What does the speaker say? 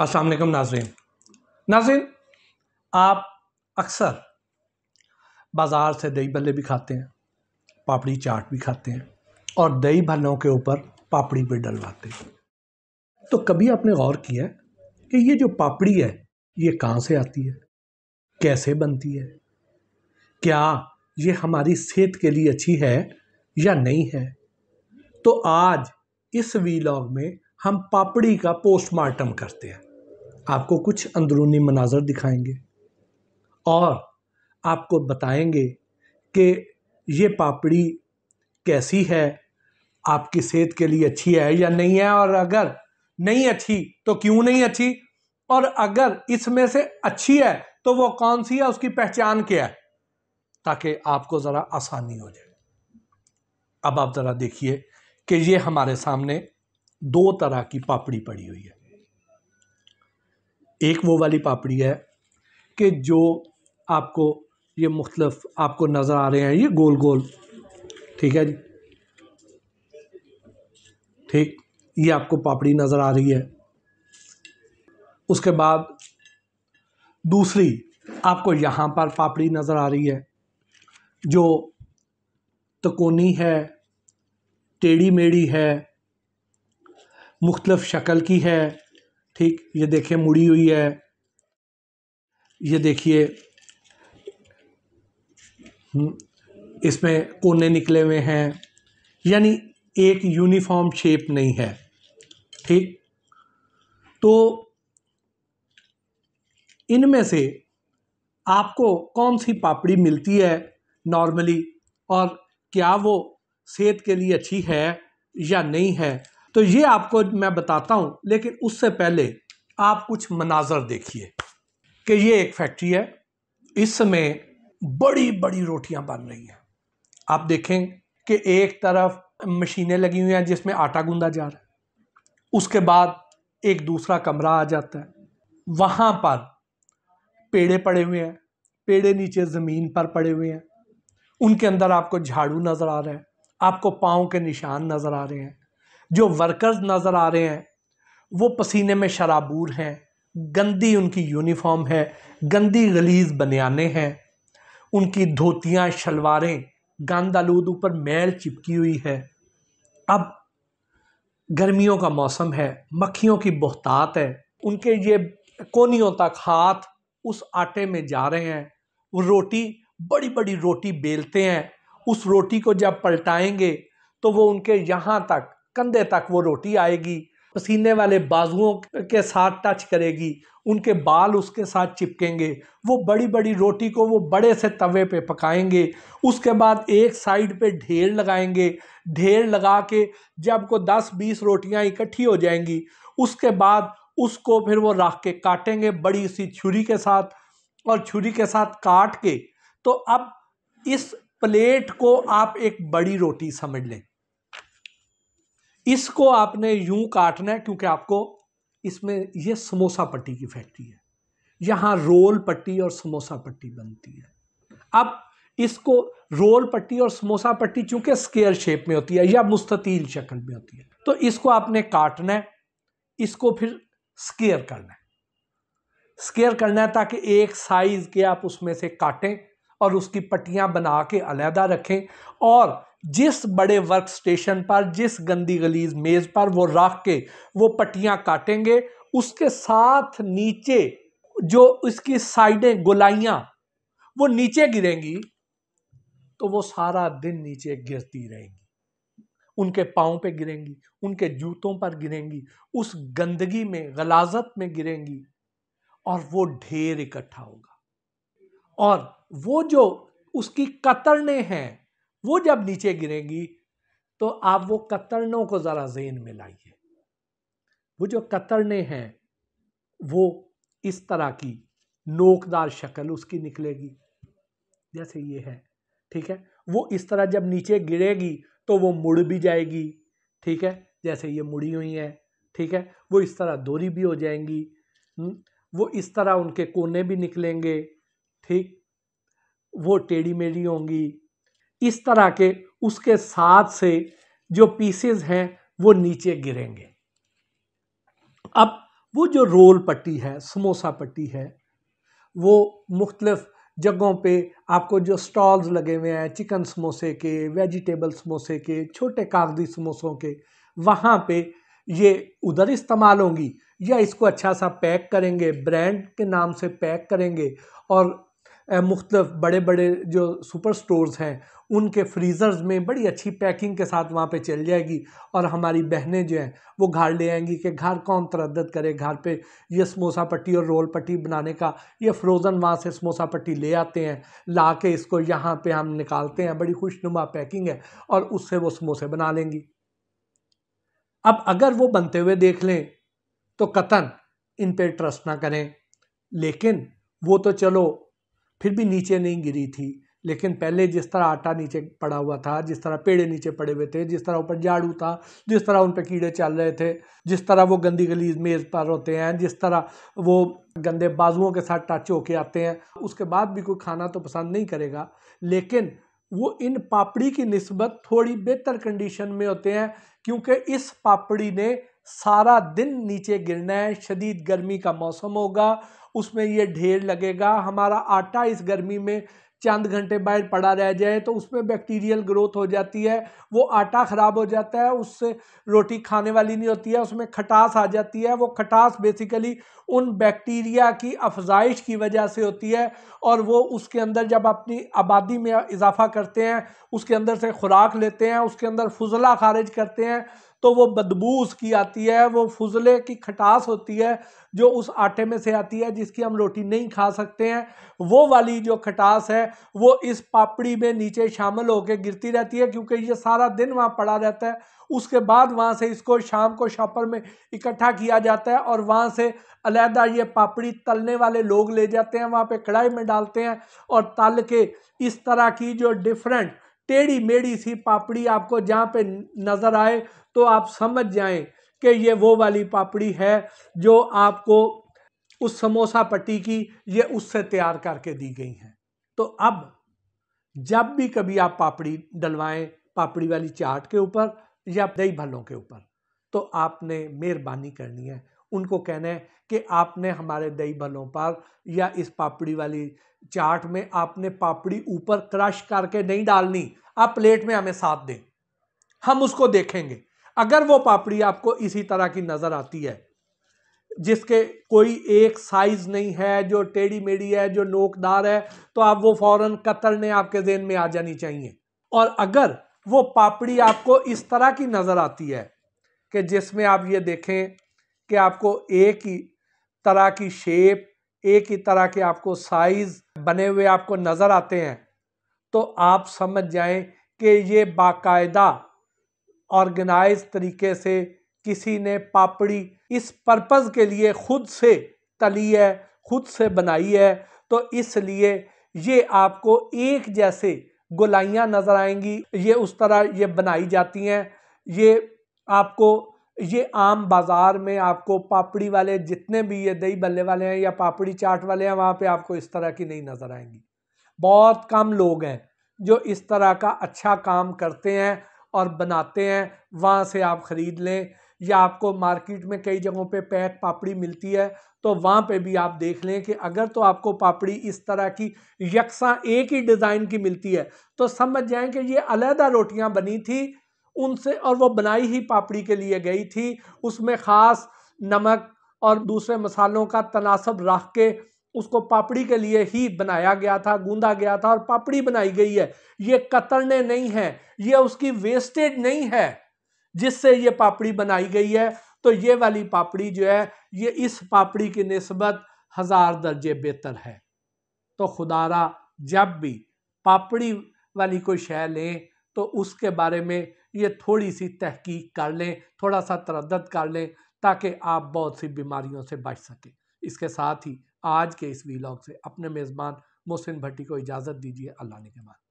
असल नाजरन नाजरन आप अक्सर बाज़ार से दही भल्ले भी खाते हैं पापड़ी चाट भी खाते हैं और दही भल्लों के ऊपर पापड़ी भी डलवाते हैं तो कभी आपने गौर किया कि ये जो पापड़ी है ये कहाँ से आती है कैसे बनती है क्या ये हमारी सेहत के लिए अच्छी है या नहीं है तो आज इस वीलॉग में हम पापड़ी का पोस्टमार्टम करते हैं आपको कुछ अंदरूनी मनाजर दिखाएंगे और आपको बताएंगे कि ये पापड़ी कैसी है आपकी सेहत के लिए अच्छी है या नहीं है और अगर नहीं अच्छी तो क्यों नहीं अच्छी और अगर इसमें से अच्छी है तो वो कौन सी है उसकी पहचान क्या है ताकि आपको ज़रा आसानी हो जाए अब आप ज़रा देखिए कि ये हमारे सामने दो तरह की पापड़ी पड़ी हुई है एक वो वाली पापड़ी है कि जो आपको ये मुख्तलफ आपको नज़र आ रहे हैं ये गोल गोल ठीक है जी ठीक ये आपको पापड़ी नज़र आ रही है उसके बाद दूसरी आपको यहाँ पर पापड़ी नज़र आ रही है जो तकोनी है टेढ़ी मेढ़ी है मुख्तलफ शक्ल की है ठीक ये देखिए मुड़ी हुई है ये देखिए हम्म, इसमें कोने निकले हुए हैं यानी एक यूनिफॉर्म शेप नहीं है ठीक तो इनमें से आपको कौन सी पापड़ी मिलती है नॉर्मली और क्या वो सेहत के लिए अच्छी है या नहीं है तो ये आपको मैं बताता हूँ लेकिन उससे पहले आप कुछ मनाजर देखिए कि ये एक फैक्ट्री है इसमें बड़ी बड़ी रोटियां बन रही हैं आप देखें कि एक तरफ मशीनें लगी हुई हैं जिसमें आटा गूंदा जा रहा है उसके बाद एक दूसरा कमरा आ जाता है वहाँ पर पेड़े पड़े हुए हैं पेड़े नीचे ज़मीन पर पड़े हुए हैं उनके अंदर आपको झाड़ू नज़र आ रहा है आपको पाँव के निशान नज़र आ रहे हैं जो वर्कर्स नज़र आ रहे हैं वो पसीने में शराबूर हैं गंदी उनकी यूनिफॉर्म है गंदी गलीज बनियाने हैं उनकी धोतियाँ शलवारें गंद आलूद ऊपर मैल चिपकी हुई है अब गर्मियों का मौसम है मक्खियों की बहतात है उनके ये कोनियों तक हाथ उस आटे में जा रहे हैं वो रोटी बड़ी बड़ी रोटी बेलते हैं उस रोटी को जब पलटाएंगे तो वो उनके यहाँ तक कंधे तक वो रोटी आएगी पसीने वाले बाजुओं के साथ टच करेगी उनके बाल उसके साथ चिपकेंगे वो बड़ी बड़ी रोटी को वो बड़े से तवे पे पकाएंगे उसके बाद एक साइड पे ढेर लगाएंगे ढेर लगा के जब को 10-20 रोटियां इकट्ठी हो जाएंगी उसके बाद उसको फिर वो रख के काटेंगे बड़ी सी छुरी के साथ और छुरी के साथ काट के तो अब इस प्लेट को आप एक बड़ी रोटी समझ लें इसको आपने यूं काटना है क्योंकि आपको इसमें ये समोसा पट्टी की फैक्ट्री है यहाँ रोल पट्टी और समोसा पट्टी बनती है अब इसको रोल पट्टी और समोसा पट्टी चूंकि स्केयर शेप में होती है या मुस्ततील शक्ल में होती है तो इसको आपने काटना है इसको फिर स्केयर करना है स्केयर करना है ताकि एक साइज़ के आप उसमें से काटें और उसकी पट्टियां बना के अलहदा रखें और जिस बड़े वर्क स्टेशन पर जिस गंदी गलीज मेज़ पर वो रख के वो पट्टियाँ काटेंगे उसके साथ नीचे जो उसकी साइडें गोलाइयाँ वो नीचे गिरेंगी तो वो सारा दिन नीचे गिरती रहेंगी उनके पाँव पे गिरेंगी उनके जूतों पर गिरेंगी उस गंदगी में गलाजत में गिरेंगी और वो ढेर इकट्ठा होगा और वो जो उसकी कतरने हैं वो जब नीचे गिरेगी तो आप वो कतरनों को ज़रा जेन में लाइए वो जो कतरने हैं वो इस तरह की नोकदार शक्ल उसकी निकलेगी जैसे ये है ठीक है वो इस तरह जब नीचे गिरेगी तो वो मुड़ भी जाएगी ठीक है जैसे ये मुड़ी हुई हैं ठीक है वो इस तरह दोरी भी हो जाएंगी हम्म? वो इस तरह उनके कोने भी निकलेंगे ठीक वो टेढ़ी मेढ़ी होंगी इस तरह के उसके साथ से जो पीसेस हैं वो नीचे गिरेंगे अब वो जो रोल पट्टी है समोसा पट्टी है वो मुख्तलफ़ जगहों पे आपको जो स्टॉल्स लगे हुए हैं चिकन समोसे के वेजिटेबल समोसे के छोटे कागजी समोसों के वहाँ पे ये उधर इस्तेमाल होंगी या इसको अच्छा सा पैक करेंगे ब्रांड के नाम से पैक करेंगे और मुख्तफ बड़े बड़े जो सुपर स्टोर्स हैं उनके फ्रीज़र्स में बड़ी अच्छी पैकिंग के साथ वहाँ पे चल जाएगी और हमारी बहनें जो हैं वो घर ले आएंगी कि घर कौन तरदत करे घर पे ये समोसा पट्टी और रोल पट्टी बनाने का ये फ्रोज़न वहाँ से समोसा पट्टी ले आते हैं ला के इसको यहाँ पर हम निकालते हैं बड़ी खुशनुमा पैकिंग है और उससे वो समोसे बना लेंगी अब अगर वो बनते हुए देख लें तो कतन इन पर ट्रस्ट ना करें लेकिन वो तो चलो फिर भी नीचे नहीं गिरी थी लेकिन पहले जिस तरह आटा नीचे पड़ा हुआ था जिस तरह पेड़े नीचे पड़े हुए थे जिस तरह ऊपर झाड़ू था जिस तरह उन पर कीड़े चल रहे थे जिस तरह वो गंदी गली मेज़ पर होते हैं जिस तरह वो गंदे बाजुओं के साथ टच होके आते हैं उसके बाद भी कोई खाना तो पसंद नहीं करेगा लेकिन वो इन पापड़ी की नस्बत थोड़ी बेहतर कंडीशन में होते हैं क्योंकि इस पापड़ी ने सारा दिन नीचे गिरना है शदीद गर्मी का मौसम होगा उसमें ये ढेर लगेगा हमारा आटा इस गर्मी में चंद घंटे बाहर पड़ा रह जाए तो उसमें बैक्टीरियल ग्रोथ हो जाती है वो आटा ख़राब हो जाता है उससे रोटी खाने वाली नहीं होती है उसमें खटास आ जाती है वो खटास बेसिकली उन बैक्टीरिया की अफजाइश की वजह से होती है और वो उसके अंदर जब अपनी आबादी में इजाफा करते हैं उसके अंदर से खुराक लेते हैं उसके अंदर फजला खारिज करते हैं तो वो बदबू उसकी आती है वो फुजले की खटास होती है जो उस आटे में से आती है जिसकी हम रोटी नहीं खा सकते हैं वो वाली जो खटास है वो इस पापड़ी में नीचे शामिल होकर गिरती रहती है क्योंकि ये सारा दिन वहाँ पड़ा रहता है उसके बाद वहाँ से इसको शाम को शॉपर में इकट्ठा किया जाता है और वहाँ से अलहदा ये पापड़ी तलने वाले लोग ले जाते हैं वहाँ पे कढ़ाई में डालते हैं और तल के इस तरह की जो डिफरेंट टेढ़ी मेढ़ी सी पापड़ी आपको जहाँ पे नज़र आए तो आप समझ जाएं कि ये वो वाली पापड़ी है जो आपको उस समोसा पट्टी की ये उससे तैयार करके दी गई हैं तो अब जब भी कभी आप पापड़ी डलवाएं पापड़ी वाली चाट के ऊपर या दही भल्लों के ऊपर तो आपने मेहरबानी करनी है उनको कहना है कि आपने हमारे दही भल्लों पर या इस पापड़ी वाली चाट में आपने पापड़ी ऊपर क्रश करके नहीं डालनी आप प्लेट में हमें साथ दें हम उसको देखेंगे अगर वो पापड़ी आपको इसी तरह की नज़र आती है जिसके कोई एक साइज़ नहीं है जो टेढ़ी मेढ़ी है जो नोकदार है तो आप वो फ़ौरन कतरने आपके जेन में आ जानी चाहिए और अगर वो पापड़ी आपको इस तरह की नज़र आती है कि जिसमें आप ये देखें कि आपको एक ही तरह की शेप एक ही तरह के आपको साइज बने हुए आपको नज़र आते हैं तो आप समझ जाएं कि ये बाकायदा ऑर्गेनाइज तरीके से किसी ने पापड़ी इस पर्पज़ के लिए ख़ुद से तली है ख़ुद से बनाई है तो इसलिए ये आपको एक जैसे गोलाइयाँ नज़र आएंगी ये उस तरह ये बनाई जाती हैं ये आपको ये आम बाज़ार में आपको पापड़ी वाले जितने भी ये दही बल्ले वाले हैं या पापड़ी चाट वाले हैं वहाँ पे आपको इस तरह की नहीं नज़र आएंगी बहुत कम लोग हैं जो इस तरह का अच्छा काम करते हैं और बनाते हैं वहाँ से आप ख़रीद लें या आपको मार्केट में कई जगहों पे पैक पापड़ी मिलती है तो वहाँ पे भी आप देख लें कि अगर तो आपको पापड़ी इस तरह की यकसा एक ही डिज़ाइन की मिलती है तो समझ जाएं कि ये अलहदा रोटियाँ बनी थी उनसे और वो बनाई ही पापड़ी के लिए गई थी उसमें ख़ास नमक और दूसरे मसालों का तनासब रख के उसको पापड़ी के लिए ही बनाया गया था गूंदा गया था और पापड़ी बनाई गई है ये कतरने नहीं है ये उसकी वेस्टेज नहीं है जिससे ये पापड़ी बनाई गई है तो ये वाली पापड़ी जो है ये इस पापड़ी की नस्बत हज़ार दर्जे बेहतर है तो खुदारा जब भी पापड़ी वाली कोई शय लें तो उसके बारे में ये थोड़ी सी तहकीक कर लें थोड़ा सा तरद कर लें ताकि आप बहुत सी बीमारियों से बच सकें इसके साथ ही आज के इस वीलॉग से अपने मेज़बान मोहसिन भट्टी को इजाज़त दीजिए अल्लाह ने के बाद